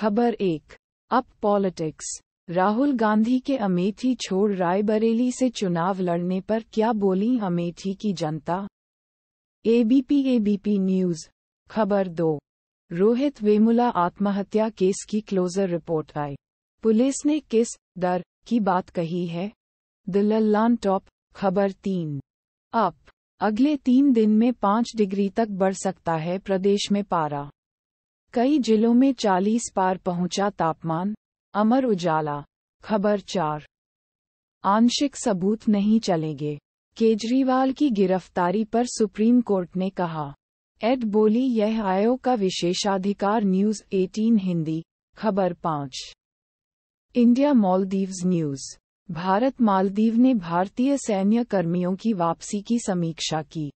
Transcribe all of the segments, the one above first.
खबर एक up politics Rahul Gandhi के अमेठी छोड़ रायबरेली से चुनाव लड़ने पर क्या बोली अमेठी की जनता एबीपी एबीपी न्यूज खबर दो रोहित वेमुला आत्महत्या केस की क्लोजर रिपोर्ट आई पुलिस ने किस दर की बात कही है लल्लान टॉप खबर तीन अप अगले तीन दिन में पाँच डिग्री तक बढ़ सकता है प्रदेश में पारा कई जिलों में 40 पार पहुंचा तापमान अमर उजाला खबर चार आंशिक सबूत नहीं चलेंगे केजरीवाल की गिरफ्तारी पर सुप्रीम कोर्ट ने कहा एड बोली यह आयोग का विशेषाधिकार न्यूज 18 हिंदी खबर पांच इंडिया मालदीव्स न्यूज भारत मालदीव ने भारतीय सैन्य कर्मियों की वापसी की समीक्षा की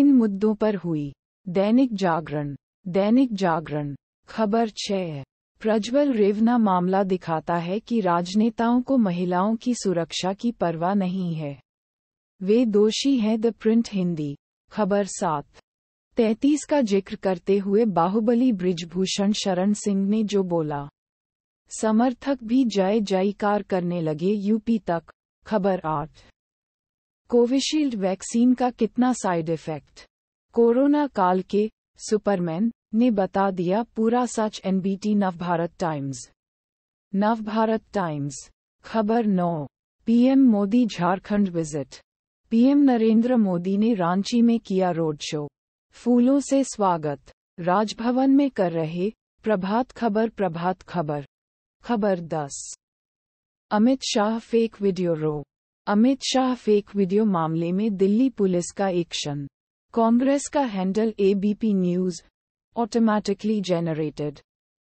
इन मुद्दों पर हुई दैनिक जागरण दैनिक जागरण खबर छह प्रज्वल रेवना मामला दिखाता है कि राजनेताओं को महिलाओं की सुरक्षा की परवाह नहीं है वे दोषी हैं द प्रिंट हिंदी खबर सात तैतीस का जिक्र करते हुए बाहुबली ब्रिजभूषण शरण सिंह ने जो बोला समर्थक भी जय जयकार करने लगे यूपी तक खबर आठ कोविशील्ड वैक्सीन का कितना साइड इफेक्ट कोरोना काल के सुपरमैन ने बता दिया पूरा सच NBT Navbharat times Navbharat times खबर नौ PM Modi Jharkhand visit PM Narendra Modi ने रांची में किया रोड शो फूलों से स्वागत राजभवन में कर रहे प्रभात खबर प्रभात खबर खबर दस अमित शाह फेक वीडियो रो अमित शाह फेक वीडियो मामले में दिल्ली पुलिस का एक्शन कांग्रेस का handle ABP news automatically generated